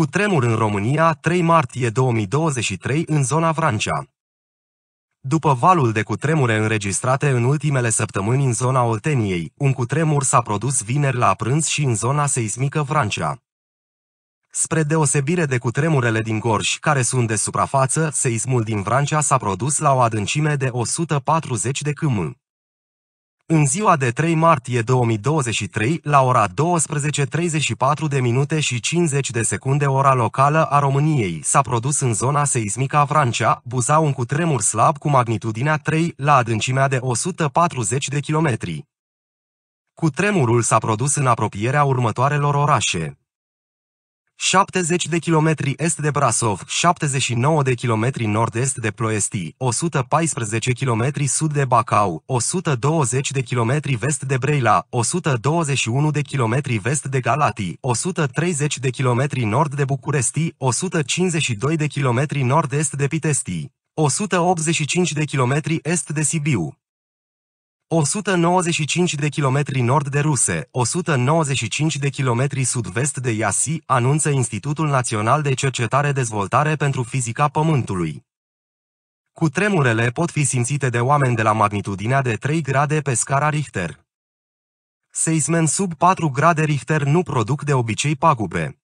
Cu tremur în România, 3 martie 2023, în zona Vrancea. După valul de cutremure înregistrate în ultimele săptămâni în zona Olteniei, un cutremur s-a produs vineri la prânz și în zona seismică Vrancea. Spre deosebire de cutremurele din Gorj, care sunt de suprafață, seismul din Vrancea s-a produs la o adâncime de 140 de km. În ziua de 3 martie 2023, la ora 12.34 de minute și 50 de secunde ora locală a României, s-a produs în zona seismică a Vrancea, Buza un cutremur slab cu magnitudinea 3 la adâncimea de 140 de kilometri. Cutremurul s-a produs în apropierea următoarelor orașe. 70 de kilometri est de Brasov, 79 de kilometri nord-est de Ploiești, 114 km sud de Bacau, 120 de kilometri vest de Breila, 121 de kilometri vest de Galati, 130 de kilometri nord de București, 152 de kilometri nord-est de Pitesti, 185 de kilometri est de Sibiu, 195 de kilometri nord de Ruse, 195 de kilometri sud-vest de Iasi, anunță Institutul Național de Cercetare Dezvoltare pentru Fizica Pământului. Cu tremurele pot fi simțite de oameni de la magnitudinea de 3 grade pe scara Richter. Seismen sub 4 grade Richter nu produc de obicei pagube.